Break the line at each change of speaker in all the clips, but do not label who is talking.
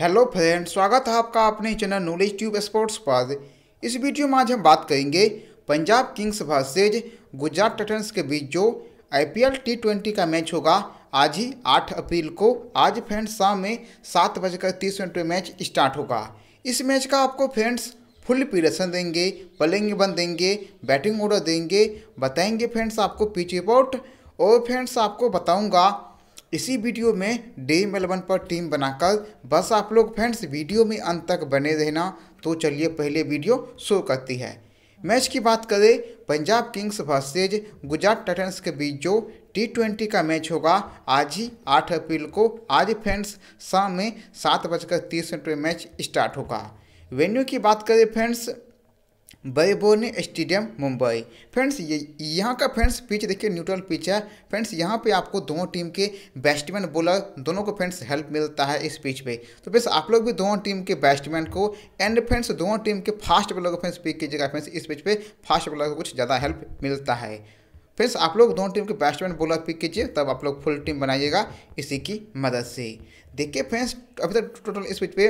hello friend स्वागत है आपका अपने चैनल नॉलेज ट्यूब स्पोर्ट्स पर इस वीडियो में आज हम बात करेंगे Punjab kings versus Gujarat titans के बीच जो आईपीएल टी ट्वेंटी का मैच होगा आज ही 8 अप्रैल को आज फ्रेंड्स शाम में सात बजकर तीस मिनट में मैच स्टार्ट होगा इस मैच का आपको फ्रेंड्स फुल पीरेशन देंगे बलिंग बन देंगे बैटिंग ऑर्डर देंगे बताएंगे फ्रेंड्स आपको पिच रिपोर्ट और फ्रेंड्स आपको बताऊँगा इसी वीडियो में डे एलेवन पर टीम बनाकर बस आप लोग फ्रेंड्स वीडियो में अंत तक बने रहना तो चलिए पहले वीडियो शो करती है मैच की बात करें Punjab kings versus Gujarat titans के बीच जो टी ट्वेंटी का मैच होगा आज ही आठ अप्रैल को आज फ्रेंड्स शाम में सात बजकर तीस मिनट में मैच स्टार्ट होगा वेन्यू की बात करें फ्रेंड्स बैबोनी स्टेडियम मुंबई फ्रेंड्स ये यहाँ का फ्रेंड्स पिच देखिए न्यूट्रल पिच है फ्रेंड्स यहाँ पे आपको दोनों टीम के बैट्समैन बोलर दोनों को फ्रेंड्स हेल्प मिलता है इस पिच पे तो फ्रेंड्स आप लोग भी दोनों टीम के बैट्समैन को एंड फ्रेंड्स दोनों टीम के फास्ट बॉलर को फ्रेंड्स पिक कीजिएगा फ्रेंड्स इस पिच पर फास्ट बॉलर को कुछ ज़्यादा हेल्प मिलता है फ्रेंड्स आप लोग दोनों टीम के बैट्समैन बोलर पिक कीजिए तब आप लोग फुल टीम बनाइएगा इसी की मदद से देखिए फ्रेंड्स अभी तक टोटल इस पिच पे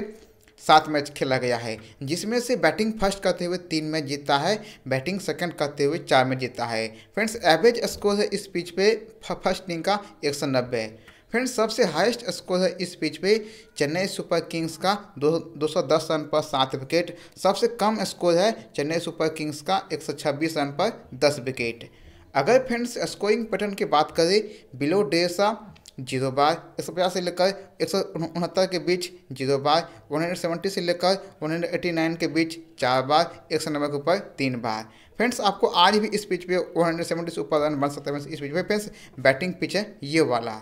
सात मैच खेला गया है जिसमें से बैटिंग फर्स्ट करते हुए तीन मैच जीता है बैटिंग सेकंड करते हुए चार मैच जीता है फ्रेंड्स एवरेज स्कोर है इस पिच पे फर्स्ट इनिंग का एक सौ नब्बे फ्रेंड्स सबसे हाईएस्ट स्कोर है इस पिच पे चेन्नई सुपर किंग्स का दो दो सौ दस रन पर सात विकेट सबसे कम स्कोर है चेन्नई सुपर किंग्स का एक सौ छब्बीस रन पर दस विकेट अगर फ्रेंड्स स्कोरिंग पैटर्न की बात करें बिलो डेसा जीरो बार एक सौ पचास से लेकर एक सौ उनहत्तर के बीच जीरो बार वन हंड्रेड सेवेंटी से लेकर वन हंड्रेड एट्टी नाइन के बीच चार बार एक सौ नब्बे के ऊपर तीन बार फ्रेंड्स आपको आज भी इस पिच पे वन हंड्रेड सेवेंटी से ऊपर रन बन सकते हैं इस पिच पे फ्रेंड्स बैटिंग पिच है ये वाला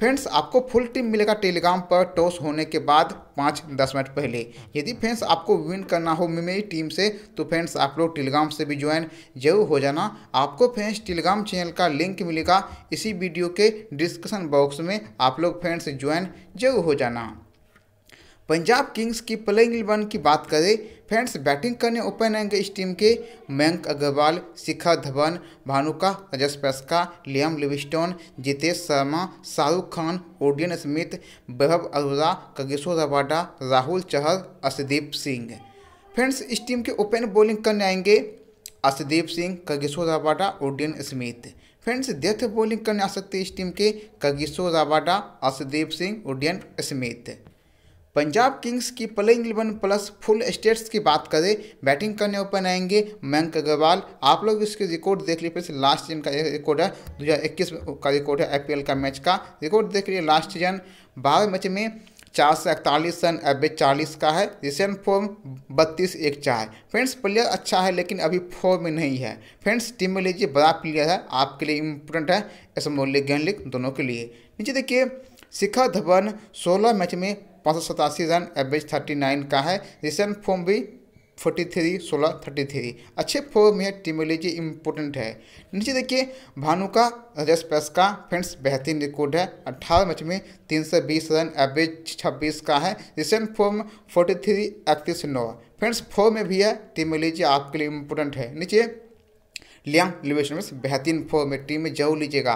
फ्रेंड्स आपको फुल टीम मिलेगा टेलीग्राम पर टॉस होने के बाद पाँच दस मिनट पहले यदि फ्रेंड्स आपको विन करना हो मेरी टीम से तो फ्रेंड्स आप लोग टेलीग्राम से भी ज्वाइन जरूर हो जाना आपको फ्रेंड्स टेलीग्राम चैनल का लिंक मिलेगा इसी वीडियो के डिस्क्रिप्शन बॉक्स में आप लोग फ्रेंड्स ज्वाइन जरूर हो जाना पंजाब किंग्स की प्लेइंग इलेवन की बात करें फ्रेंड्स बैटिंग करने ओपन आएंगे इस टीम के मयंक अग्रवाल शिखर धवन भानुका अजस पेस्का Liam Livingstone Jitesh Sharma Shahrukh Khan Odean Smith Vaibhav Arora Kagiso Rabada Rahul Chahal Arshdeep Singh friends इस टीम के ओपन बॉलिंग करने आएंगे Arshdeep Singh Kagiso Rabada Odean Smith friends death bowling करने आ सकते हैं इस टीम के Kagiso Rabada Arshdeep Singh Odean Smith Punjab kings की playing eleven plus full stats की बात करें बैटिंग करने ओपन आएंगे मयंक अग्रवाल आप लोग इसके रिकॉर्ड देख लीजिए फिर लास्ट सीजन का रिकॉर्ड है 2021 का रिकॉर्ड है आईपीएल का मैच का रिकॉर्ड देख लीजिए लास्ट सीजन बारह मैच में चार सौ इकतालीस रन एवरेज चालीस का है रिसेंट फॉर्म बत्तीस एक चार है फ्रेंड्स प्लेयर अच्छा है लेकिन अभी फॉर्म में नहीं है फ्रेंड्स टीम में लीजिए बड़ा प्लेयर है आपके लिए इम्पोर्टेंट है एसम लीग गेंद लीग दोनों के लिए नीचे देखिए शिखर धवन सोलह मैच में पाँच सौ सतासी रन एवरेज थर्टी नाइन का है रिसेंट फॉर्म भी फोर्टी थ्री सोलह थर्टी थ्री अच्छे फॉर्म में टीमोलॉजी इंपॉर्टेंट है नीचे देखिए भानु का रजस पैस का फ्रेंड्स बेहतरीन रिकॉर्ड है अट्ठारह मैच में तीन सौ बीस रन एवरेज छब्बीस का है रिसेंट फॉर्म फोर्टी थ्री इकतीस नौ फ्रेंड्स फॉर्म में भी है टीमोलॉजी आपके लिए इम्पोर्टेंट है नीचे लियांग लिवेशन में बेहतरीन फॉर्म में टीम में जरूर लीजिएगा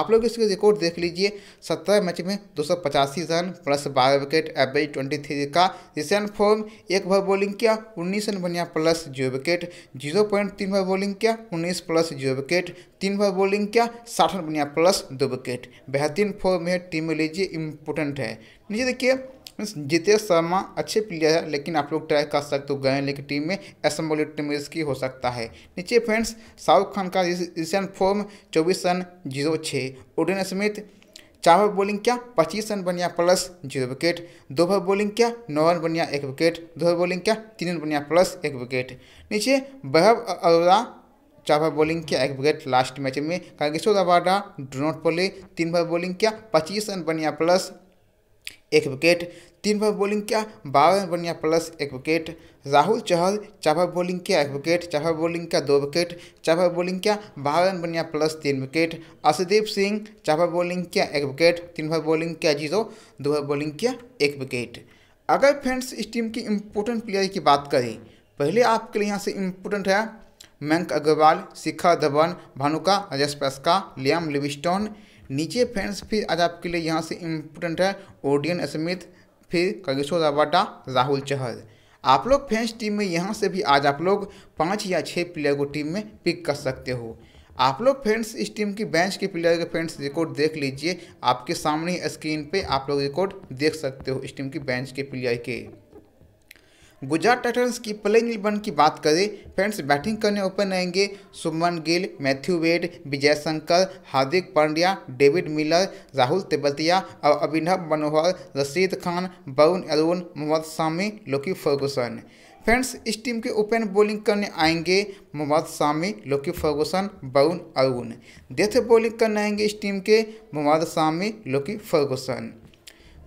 आप लोग इसके रिकॉर्ड देख लीजिए सत्रह मैच में दो सौ पचासी रन प्लस बारह विकेट एवरेज ट्वेंटी थ्री का रिसेंट फॉर्म एक बार बॉलिंग किया उन्नीस रन बनिया plus zero wicket zero point तीन बार बॉलिंग किया उन्नीस प्लस जीरो विकेट तीन बार बॉलिंग किया साठ रन बनिया प्लस दो विकेट बेहतरीन फॉर्म में टीम में लीजिए इंपोर्टेंट है नीचे देखिए मीन्स जितेश शर्मा अच्छे प्लेयर है लेकिन आप लोग ट्राई कर सकते हो गए लेकिन टीम में असम्बली टीम इसकी हो सकता है नीचे फ्रेंड्स शाहरुख खान का रिसेंट फॉर्म चौबीस रन जीरो छः उडन स्मिथ चार ओवर बॉलिंग क्या पच्चीस रन बनिया प्लस जीरो विकेट दो ओवर बॉलिंग क्या नौ रन बनिया एक विकेट दो ओवर बॉलिंग क्या तीन रन बनिया प्लस एक विकेट नीचे वैभव अरोरा चार ओवर बॉलिंग किया एक विकेट लास्ट मैच में कागेश्वर अबाडा डो नॉट बोले तीन ओवर बॉलिंग किया पच्चीस रन बनिया प्लस एक विकेट तीन पर बॉलिंग किया बावन बनिया प्लस एक विकेट राहुल चहल चार बार बॉलिंग किया एक विकेट चार बार बॉलिंग किया दो विकेट चार बार बॉलिंग किया बावन बनिया प्लस तीन विकेट अशदीप सिंह चार बार बॉलिंग किया एक विकेट तीन पर बॉलिंग किया जीरो दो पर बॉलिंग किया एक विकेट अगर फ्रेंड्स इस टीम की इम्पोर्टेंट प्लेयर की बात करें पहले आपके लिए यहाँ से इम्पोर्टेंट है मयंक अग्रवाल शिखा धवन भानुका अजस पेस्का लियाम लिविस्टोन नीचे फ्रेंड्स फिर आज आपके लिए यहाँ से इम्पोर्टेंट है ओडियन स्मिथ फिर कगिशोर रबाटा राहुल चहल आप लोग फ्रेंड्स टीम में यहाँ से भी आज आप लोग पाँच या छः प्लेयर को टीम में पिक कर सकते हो आप लोग फ्रेंड्स इस टीम की बेंच के प्लेयर के फ्रेंड्स रिकॉर्ड देख लीजिए आपके सामने स्क्रीन पे आप लोग रिकॉर्ड देख सकते हो इस टीम की बेंच के प्लेयर के गुजरात टाइटन्स की प्लेइंग इलेवन की बात करें फ्रेंड्स बैटिंग करने ओपन आएंगे Shubman Gill Matthew Wade Vijay Shankar Hardik Pandya David Miller Rahul तेबतिया और Abhinav Manohar Rashid Khan Varun Aaron Mohammed Shami Lockie Ferguson friends इस टीम के ओपन बॉलिंग करने आएंगे Mohammed Shami Lockie Ferguson Varun Aaron death bowling करने आएंगे इस टीम के Mohammed Shami Lockie Ferguson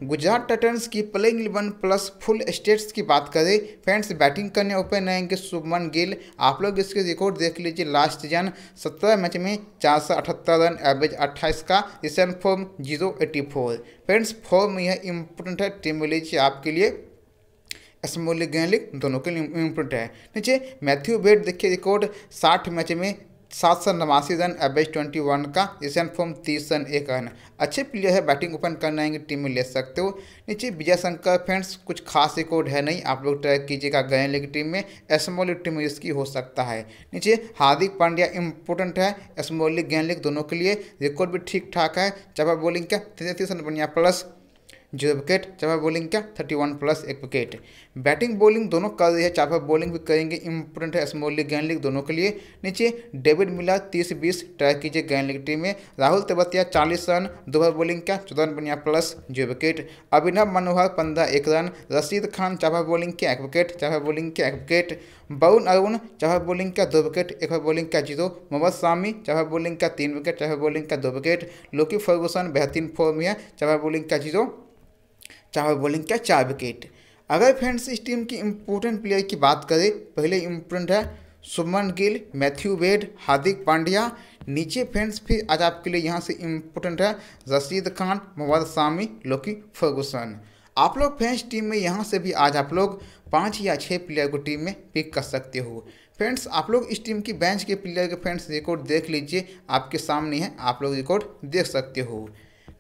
Gujarat titans की playing eleven plus full stats की बात करें फ्रेंड्स बैटिंग करने ओपन रहेंगे शुभमन गिल आप लोग इसके रिकॉर्ड देख लीजिए लास्ट जन सत्रह मैच में चार सौ अठहत्तर रन एवरेज अट्ठाईस का recent form zero eighty four friends form यह इम्पोर्टेंट है टीम लीजिए आपके लिए स्मोलिक गैलिक दोनों के लिए इम्पोर्टेंट है नीचे मैथ्यू बेट देखिए रिकॉर्ड साठ मैच में सात सौ नवासी रन एवरेज ट्वेंटी वन का जिसन फॉर्म तीस रन एक रन अच्छे प्लेयर है बैटिंग ओपन करना है टीम में ले सकते हो नीचे विजय शंकर फ्रेंड्स कुछ खास रिकॉर्ड है नहीं आप लोग ट्रैक कीजिएगा गए लीग टीम में स्मॉल लीग टीम इसकी हो सकता है नीचे हार्दिक पांड्या इंपॉर्टेंट है स्मॉल लीग गेंद लीग दोनों के लिए रिकॉर्ड भी ठीक ठाक है चापा बॉलिंग का तैतीस रन बनिया प्लस जीरो विकेट चाहे बॉलिंग क्या थर्टी वन प्लस एक विकेट बैटिंग बॉलिंग दोनों कर रही है चाहे बॉलिंग भी करेंगे इंपॉर्टेंट है स्मॉल लीग गैन लीग दोनों के लिए नीचे डेविड मिला तीस बीस ट्राई कीजिए गैन लीग टीम में राहुल तेवतिया चालीस रन बार बॉलिंग क्या चौदह बनिया plus zero wicket Abhinav Manohar पंद्रह एक रन रशीद खान चापा बॉलिंग क्या एक विकेट चाहे बॉलिंग क्या एक विकेट बरुण अरुण चाहे बॉलिंग का दो विकेट एक बार बॉलिंग का जीरो मोहम्मद शामी चाहे बॉलिंग का तीन विकेट चाहे बॉलिंग का दो विकेट लोकी फर्गूसन बेहतरीन फॉर्म है चाहे बॉलिंग का जीरो चाहे बॉलिंग क्या चार विकेट अगर फ्रेंड्स इस टीम की इम्पोर्टेंट प्लेयर की बात करें पहले इम्पोर्टेंट है सुमन गिल मैथ्यू वेड हार्दिक पांड्या नीचे फ्रेंड्स फिर आज आपके लिए यहाँ से इम्पोर्टेंट है रशीद खान मोहम्मद शामी लोकी फर्गूसन आप लोग फ्रेंड्स टीम में यहाँ से भी आज आप लोग पाँच या छः प्लेयर को टीम में पिक कर सकते हो फ्रेंड्स आप लोग इस टीम की बेंच के प्लेयर के फ्रेंड्स रिकॉर्ड देख लीजिए आपके सामने है आप लोग रिकॉर्ड देख सकते हो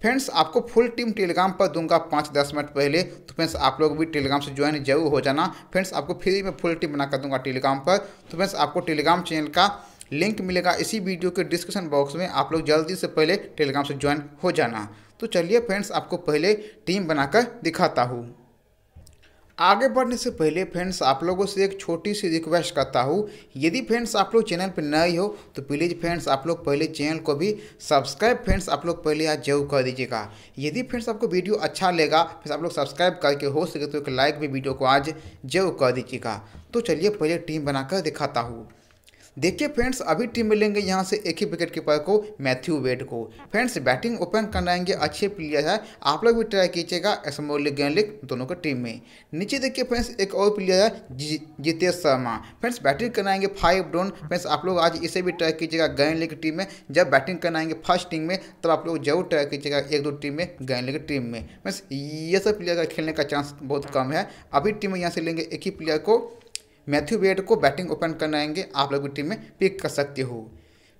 फ्रेंड्स आपको फुल टीम टेलीग्राम पर दूंगा पाँच दस मिनट पहले तो फ्रेंड्स आप लोग भी टेलीग्राम से ज्वाइन जरूर हो जाना फ्रेंड्स आपको फ्री में फुल टीम बनाकर दूंगा टेलीग्राम पर तो फ्रेंड्स आपको टेलीग्राम चैनल का लिंक मिलेगा इसी वीडियो के डिस्क्रिप्शन बॉक्स में आप लोग जल्दी से पहले टेलीग्राम से ज्वाइन हो जाना तो चलिए फ्रेंड्स आपको पहले टीम बनाकर दिखाता हूँ आगे बढ़ने से पहले फ्रेंड्स आप लोगों से एक छोटी सी रिक्वेस्ट करता हूँ यदि फ्रेंड्स आप लोग चैनल पर नए हो तो प्लीज़ फ्रेंड्स आप लोग पहले चैनल को भी सब्सक्राइब फ्रेंड्स आप लोग पहले आज जरूर कर दीजिएगा यदि फ्रेंड्स आपको वीडियो अच्छा लगेगा फिर आप लोग सब्सक्राइब करके हो सके तो एक लाइक भी वीडियो को आज जरूर कर दीजिएगा तो चलिए पहले टीम बनाकर दिखाता हूँ देखिए फ्रेंड्स अभी टीम मिलेंगे यहाँ से एक ही विकेट कीपर को मैथ्यू वेड को फ्रेंड्स बैटिंग ओपन कराएंगे अच्छे प्लेयर है आप लोग भी ट्राई कीजिएगा एसमोलिक लीग लीग दोनों की टीम में नीचे देखिए फ्रेंड्स एक और प्लेयर है जी, जितेश शर्मा फ्रेंड्स बैटिंग कराएंगे फाइव डोन फ्रेंड्स आप लोग आज इसे भी ट्राई कीजिएगा गैन टीम में जब बैटिंग कराएंगे फर्स्ट टीम में तब आप लोग जरूर ट्राई कीजिएगा एक दो टीम में गैन लीग टीम में फ्रेंड्स ये सब प्लेयर का खेलने का चांस बहुत कम है अभी टीम में यहाँ से लेंगे एक ही प्लेयर को मैथ्यू बेड को बैटिंग ओपन करने आएंगे आप लोग भी टीम में पिक कर सकते हो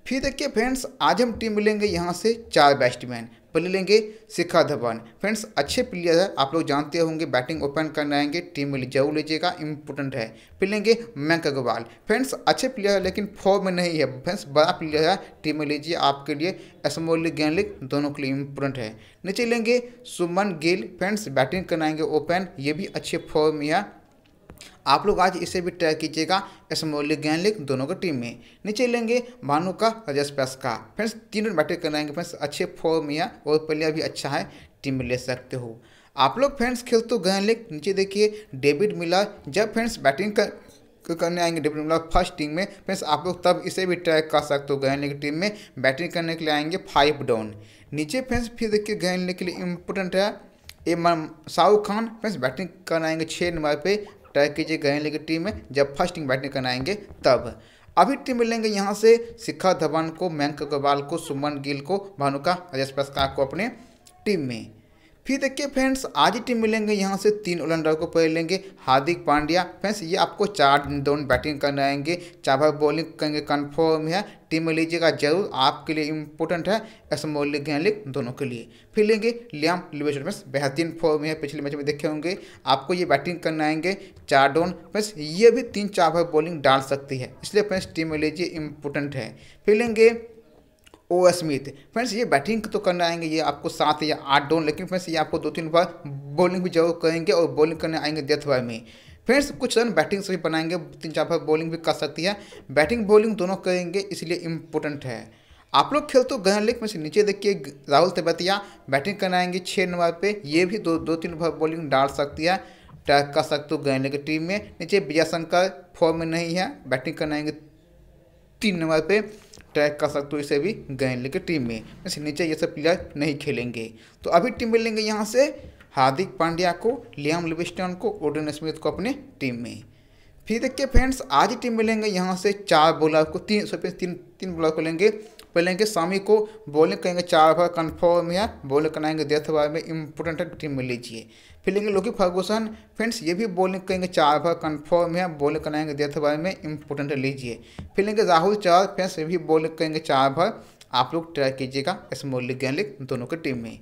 फिर देखिए फ्रेंड्स आज हम टीम लेंगे यहाँ से चार बैट्समैन पहले लेंगे शिखा धवन फ्रेंड्स अच्छे प्लेयर है आप लोग जानते होंगे बैटिंग ओपन करने आएंगे टीम में जरूर लीजिएगा इंपॉर्टेंट है फिर लेंगे मयंक अग्रवाल फ्रेंड्स अच्छे प्लेयर है लेकिन फॉर्म में नहीं है फ्रेंड्स बड़ा प्लेयर है टीम में लीजिए आपके लिए स्मॉल लीग गेंद लीग दोनों के लिए इंपॉर्टेंट है नीचे लेंगे सुमन गिल फ्रेंड्स बैटिंग करने आएंगे ओपन ये भी अच्छे फॉर्म में है आप लोग आज इसे भी ट्रैक कीजिएगा स्मोलिक गैन लिख दोनों के टीम में नीचे लेंगे भानु का रजस पैस का फ्रेंड्स तीनों बैटिंग कराएंगे फ्रेंड्स अच्छे फॉर्म या और प्लेयर भी अच्छा है टीम में ले सकते हो आप लोग फ्रेंड्स खेल तो गैनलिक नीचे देखिए डेविड मिला जब फ्रेंड्स बैटिंग कर करने आएंगे डेविड मिला फर्स्ट टीम में फ्रेंड्स आप लोग तब इसे भी ट्रैक कर सकते हो गहनले की टीम में बैटिंग करने के लिए आएंगे फाइव डाउन नीचे फ्रेंड्स फिर देखिए गहनले के लिए इम्पोर्टेंट है M Shahrukh Khan friends batting करने आएंगे छः नंबर पे ट्राई कीजिए गए लेकिन टीम में जब फर्स्ट बैटिंग करने आएंगे तब अभी टीम मिलेंगे यहाँ से शिखा धवन को मयंक अग्रवाल को सुमन गिल को भानुका अजय प्रस्कार को अपने टीम में फिर देखिए फ्रेंड्स आज ही टीम मिलेंगे यहाँ से तीन ऑलराउंडर को पहले लेंगे हार्दिक पांड्या फ्रेंड्स ये आपको चार दोनों बैटिंग करने आएंगे चार भाई बॉलिंग करेंगे कन्फर्म है टीम में लीजिएगा जरूर आपके लिए इंपॉर्टेंट है स्मॉल लीग दोनों के लिए फिर लेंगे लियाम लिबेशन फ्रेंस बेहतरीन फॉर्म है पिछले मैच में देखे होंगे आपको ये बैटिंग करने आएंगे चार डोन फ्रेंड्स ये भी तीन चार बॉलिंग डाल सकती है इसलिए फ्रेंड्स टीम में लीजिए इंपॉर्टेंट है फिर लेंगे ओ स्मिथ फ्रेंड्स ये बैटिंग तो करने आएंगे ये आपको सात या आठ डोन लेकिन फ्रेंड्स ये आपको दो तीन बार बॉलिंग भी जरूर करेंगे और बॉलिंग करने आएंगे डेथ बॉय में फ्रेंड्स कुछ रन बैटिंग से भी बनाएंगे तीन चार बार बॉलिंग भी कर सकती है बैटिंग बॉलिंग दोनों करेंगे इसलिए इम्पोर्टेंट है आप लोग खेल तो गहन लेकिन फिर नीचे देखिए राहुल तेबतिया बैटिंग करने आएंगे छः नंबर पर ये भी दो दो तीन बार बॉलिंग डाल सकती है ट्रैक कर सकते हो गहन की टीम में नीचे विजय शंकर फॉर्म में नहीं है बैटिंग करने आएंगे तीन नंबर पे ट्रैक कर सकते हो इसे भी गैन लेके टीम में वैसे नीचे ये सब प्लेयर नहीं खेलेंगे तो अभी टीम में लेंगे यहाँ से हार्दिक पांड्या को लियाम लिविस्टन को ओडन स्मिथ को अपने टीम में फिर देखिए फ्रेंड्स आज टीम में लेंगे यहाँ से चार बॉलर को तीन सौ तीन तीन बॉलर को लेंगे पहले इनके स्वामी को बॉलिंग कहेंगे चार ओवर कन्फर्म या बॉलिंग कराएंगे डेथ बार में इंपॉर्टेंट टीम में लीजिए फिर लेंगे लोकी फर्गूसन फ्रेंड्स ये भी बॉलिंग कहेंगे चार ओवर कन्फर्म या बॉलिंग कराएंगे डेथ बार में इम्पोर्टेंट लीजिए फिर लेंगे राहुल चौर फ्रेंड्स ये भी बॉलिंग कहेंगे चार ओवर आप लोग ट्राई कीजिएगा इस लीग गैन दोनों की टीम में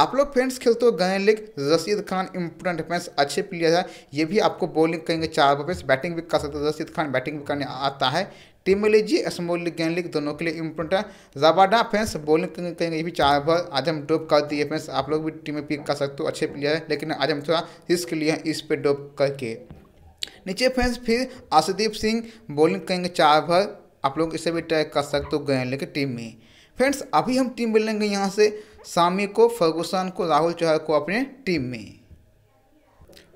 आप लोग फ्रेंड्स खेलते हो grand league Rashid Khan important friends अच्छे प्लेयर है ये भी आपको बॉलिंग कहेंगे चार ओवर बैटिंग भी कर सकते हो रशीद खान बैटिंग भी करने आता है टीम में लीजिए स्मोलिक गेंडलिक दोनों के लिए इम्पोर्टेंट है जबाडा फैंस बॉलिंग करेंगे ये भी चार ओवर आज हम डोप कर दिए फ्रेंड्स आप लोग भी टीम में पिक कर सकते हो अच्छे प्लेयर है लेकिन आज हम थोड़ा रिस्क लिए हैं इस पर डोप करके नीचे फैंस फिर आशुदीप सिंह बॉलिंग करेंगे चार ओवर आप लोग इसे भी ट्राई कर सकते हो गेंद लीग टीम में फ्रेंड्स अभी हम टीम बिल्डेंगे यहाँ से सामी को फर्गूसन को राहुल चौहान को अपने टीम में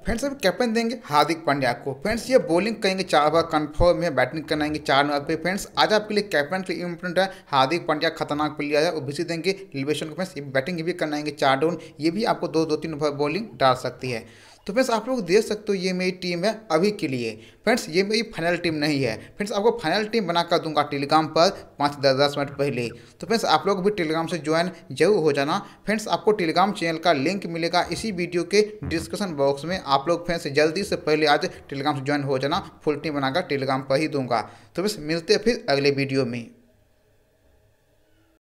फ्रेंड्स अभी कैप्टन देंगे हार्दिक पांड्या को फ्रेंड्स ये बॉलिंग करेंगे चार बार कन्फर्म है बैटिंग करेंगे चार नंबर पे फ्रेंड्स आज आपके लिए कैप्टन के लिए है हार्दिक पांड्या खतरनाक प्लेयर है उभिसी देंगे लिबेशन को फ्रेंड्स बैटिंग भी करनाएंगे चार डाउन ये भी आपको दो दो तीन ओवर बॉलिंग डाल सकती है तो फ्रेंड्स आप लोग देख सकते हो ये मेरी टीम है अभी के लिए फ्रेंड्स ये मेरी फाइनल टीम नहीं है फ्रेंड्स आपको फाइनल टीम बनाकर दूंगा टेलीग्राम पर पाँच दस दस मिनट पहले तो फ्रेंड्स आप लोग भी टेलीग्राम से ज्वाइन जरूर हो जाना फ्रेंड्स आपको टेलीग्राम चैनल का लिंक मिलेगा इसी वीडियो के डिस्क्रिप्शन बॉक्स में आप लोग फ्रेंड्स जल्दी से पहले आज टेलीग्राम से ज्वाइन हो जाना फुल टीम बनाकर टेलीग्राम पर ही दूंगा तो बस मिलते फिर अगले वीडियो में